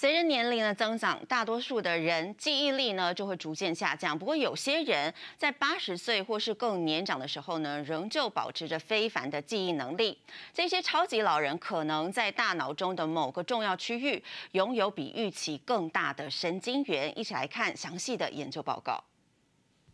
随着年龄的增长，大多数的人记忆力呢就会逐渐下降。不过，有些人在八十岁或是更年长的时候呢，仍旧保持着非凡的记忆能力。这些超级老人可能在大脑中的某个重要区域拥有比预期更大的神经元。一起来看详细的研究报告。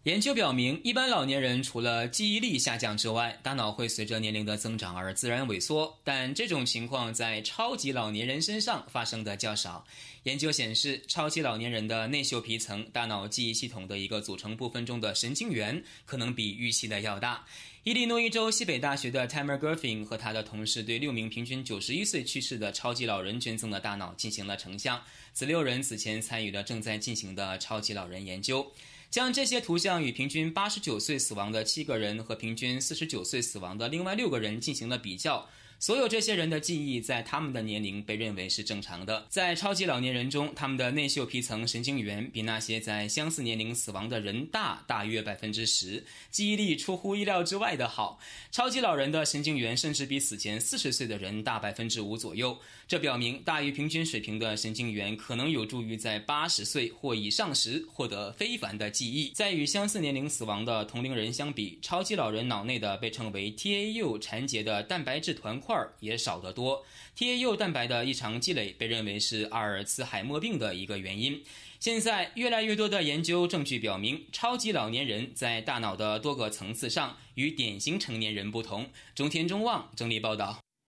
研究表明，一般老年人除了记忆力下降之外，大脑会随着年龄的增长而自然萎缩。但这种情况在超级老年人身上发生的较少。研究显示，超级老年人的内嗅皮层（大脑记忆系统的一个组成部分）中的神经元可能比预期的要大。伊利诺伊州西北大学的 t i m e r g i f f i n 和他的同事对六名平均九十一岁去世的超级老人捐赠的大脑进行了成像。此六人此前参与了正在进行的超级老人研究。将这些图像与平均八十九岁死亡的七个人和平均四十九岁死亡的另外六个人进行了比较。所有这些人的记忆在他们的年龄被认为是正常的。在超级老年人中，他们的内嗅皮层神经元比那些在相似年龄死亡的人大，大约百分之十，记忆力出乎意料之外的好。超级老人的神经元甚至比死前四十岁的人大百分之五左右，这表明大于平均水平的神经元可能有助于在八十岁或以上时获得非凡的记忆。在与相似年龄死亡的同龄人相比，超级老人脑内的被称为 tau 缠结的蛋白质团。块也少得多。t a 蛋白的异常积累被认为是阿尔茨海默病的一个原因。现在越来越多的研究证据表明，超级老年人在大脑的多个层次上与典型成年人不同。中天中望整理报道。